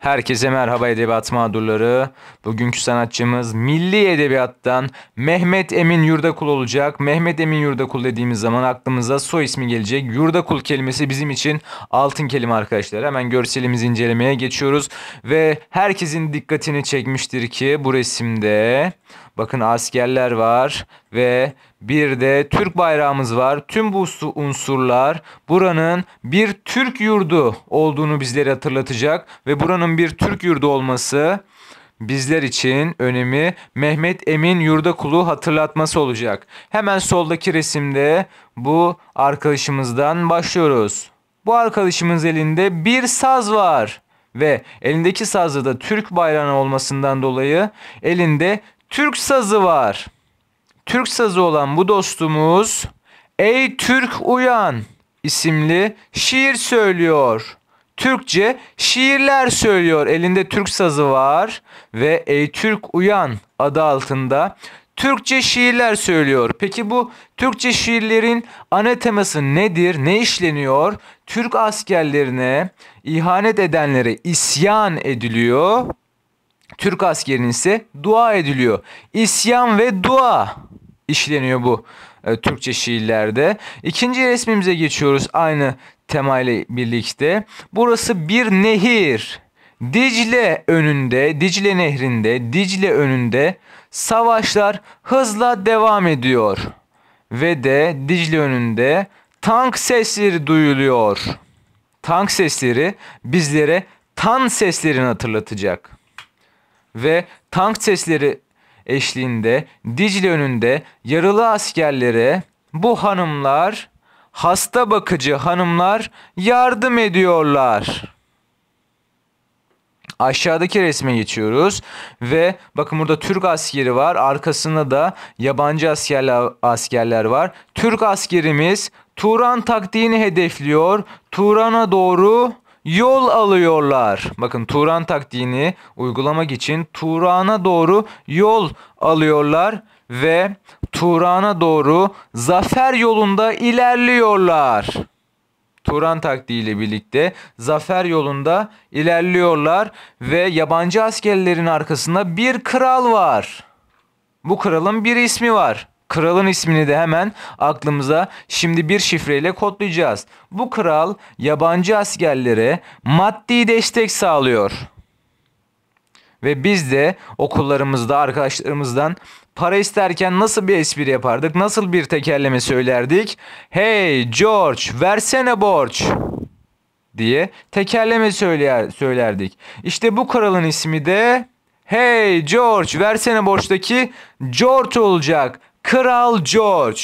Herkese merhaba edebiyat mağdurları. Bugünkü sanatçımız milli edebiyattan Mehmet Emin Yurdakul olacak. Mehmet Emin Yurdakul dediğimiz zaman aklımıza soy ismi gelecek. Yurdakul kelimesi bizim için altın kelime arkadaşlar. Hemen görselimizi incelemeye geçiyoruz. Ve herkesin dikkatini çekmiştir ki bu resimde Bakın askerler var ve bir de Türk bayrağımız var. Tüm bu unsurlar buranın bir Türk yurdu olduğunu bizlere hatırlatacak ve buranın bir Türk yurdu olması bizler için önemi Mehmet Emin yurda kulu hatırlatması olacak. Hemen soldaki resimde bu arkadaşımızdan başlıyoruz. Bu arkadaşımız elinde bir saz var ve elindeki sazda da Türk bayrağı olmasından dolayı elinde Türk sazı var. Türk sazı olan bu dostumuz Ey Türk Uyan isimli şiir söylüyor. Türkçe şiirler söylüyor. Elinde Türk sazı var ve Ey Türk Uyan adı altında Türkçe şiirler söylüyor. Peki bu Türkçe şiirlerin ana teması nedir? Ne işleniyor? Türk askerlerine ihanet edenlere isyan ediliyor Türk askerinin ise dua ediliyor. İsyan ve dua işleniyor bu e, Türkçe şiirlerde. İkinci resmimize geçiyoruz aynı temayla birlikte. Burası bir nehir. Dicle önünde, Dicle nehrinde, Dicle önünde savaşlar hızla devam ediyor. Ve de Dicle önünde tank sesleri duyuluyor. Tank sesleri bizlere tan seslerini hatırlatacak ve tank sesleri eşliğinde Dicle önünde yaralı askerlere bu hanımlar hasta bakıcı hanımlar yardım ediyorlar. Aşağıdaki resme geçiyoruz ve bakın burada Türk askeri var. Arkasında da yabancı askerler, askerler var. Türk askerimiz Turan taktiğini hedefliyor. Turan'a doğru yol alıyorlar. Bakın Turan taktiğini uygulamak için Turan'a doğru yol alıyorlar ve Turan'a doğru zafer yolunda ilerliyorlar. Turan taktiği ile birlikte zafer yolunda ilerliyorlar ve yabancı askerlerin arkasında bir kral var. Bu kralın bir ismi var. Kralın ismini de hemen aklımıza şimdi bir şifreyle kodlayacağız. Bu kral yabancı askerlere maddi destek sağlıyor. Ve biz de okullarımızda arkadaşlarımızdan para isterken nasıl bir espri yapardık? Nasıl bir tekerleme söylerdik? Hey George versene borç diye tekerleme söyler, söylerdik. İşte bu kralın ismi de Hey George versene borçtaki George olacak. Kral George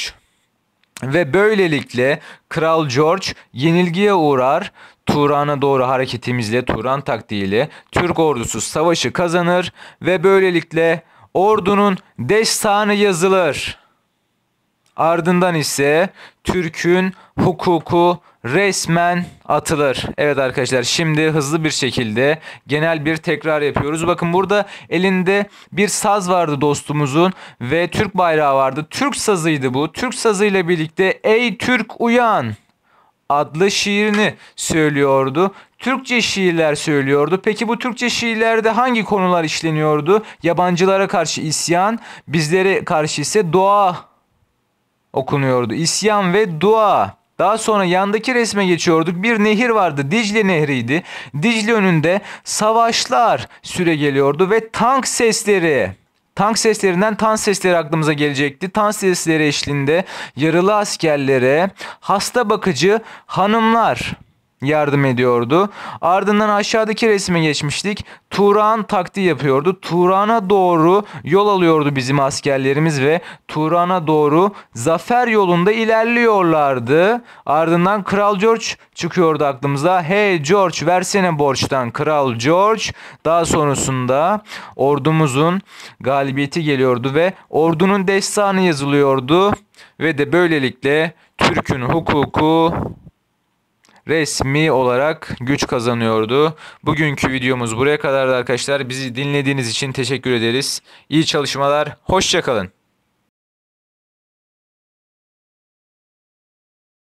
ve böylelikle Kral George yenilgiye uğrar. Turan'a doğru hareketimizle Turan taktiğiyle Türk ordusu savaşı kazanır ve böylelikle ordunun destanı yazılır. Ardından ise Türk'ün hukuku resmen atılır. Evet arkadaşlar şimdi hızlı bir şekilde genel bir tekrar yapıyoruz. Bakın burada elinde bir saz vardı dostumuzun ve Türk bayrağı vardı. Türk sazıydı bu. Türk sazıyla birlikte ey Türk uyan adlı şiirini söylüyordu. Türkçe şiirler söylüyordu. Peki bu Türkçe şiirlerde hangi konular işleniyordu? Yabancılara karşı isyan, bizlere karşı ise doğa okunuyordu. İsyan ve dua. Daha sonra yandaki resme geçiyorduk. Bir nehir vardı. Dicle nehriydi. Dicle önünde savaşlar süre geliyordu ve tank sesleri. Tank seslerinden tan sesleri aklımıza gelecekti. Tan sesleri eşliğinde yaralı askerlere, hasta bakıcı hanımlar yardım ediyordu. Ardından aşağıdaki resme geçmiştik. Turan taktiği yapıyordu. Turan'a doğru yol alıyordu bizim askerlerimiz ve Turan'a doğru zafer yolunda ilerliyorlardı. Ardından Kral George çıkıyordu aklımıza. Hey George versene borçtan Kral George. Daha sonrasında ordumuzun galibiyeti geliyordu ve ordunun destanı yazılıyordu. Ve de böylelikle Türk'ün hukuku resmi olarak güç kazanıyordu. Bugünkü videomuz buraya kadardı arkadaşlar. Bizi dinlediğiniz için teşekkür ederiz. İyi çalışmalar. Hoşçakalın.